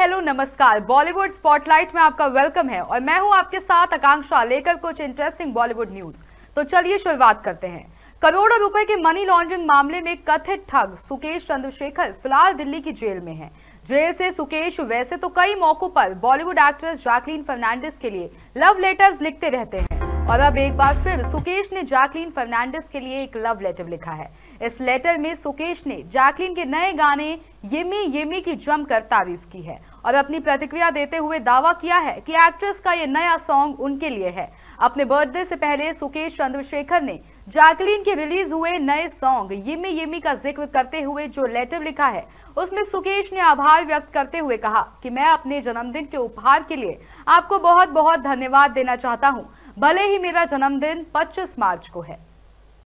hello नमस्कार Bollywood spotlight में आपका वेलकम है और मैं हूं आपके साथ आकांक्षा लेकर कुछ इंटरेस्टिंग बॉलीवुड न्यूज तो चलिए शुरुआत करते हैं करोड़ों रुपए के मनी लॉन्ड्रिंग मामले में कथित ठग सुकेश चंद्रशेखर फिलहाल दिल्ली की जेल में है जेल से सुकेश वैसे तो कई मौकों पर बॉलीवुड एक्ट्रेस जैकलीन फर्नांडिस के लिए लव लेटर्स लिखते रहते हैं और अब एक बार फिर सुकेश ने जैकलीन फर्नांडिस के लिए एक लव लेटर लिखा है इस लेटर में सुकेश ने जैकलीन के नए गाने येमी येमी की जमकर तारीफ की है और अपनी प्रतिक्रिया देते हुए दावा किया है कि एक्ट्रेस का ये नया सॉन्ग उनके लिए है अपने बर्थडे से पहले सुकेश चंद्रशेखर ने जैकलीन के रिलीज हुए नए सॉन्ग यमी यमी का जिक्र करते हुए जो लेटर लिखा है उसमें सुकेश ने आभार व्यक्त करते हुए कहा कि मैं अपने जन्मदिन के उपहार के लिए आपको बहुत बहुत धन्यवाद देना चाहता हूँ भले ही मेरा जन्मदिन 25 मार्च को है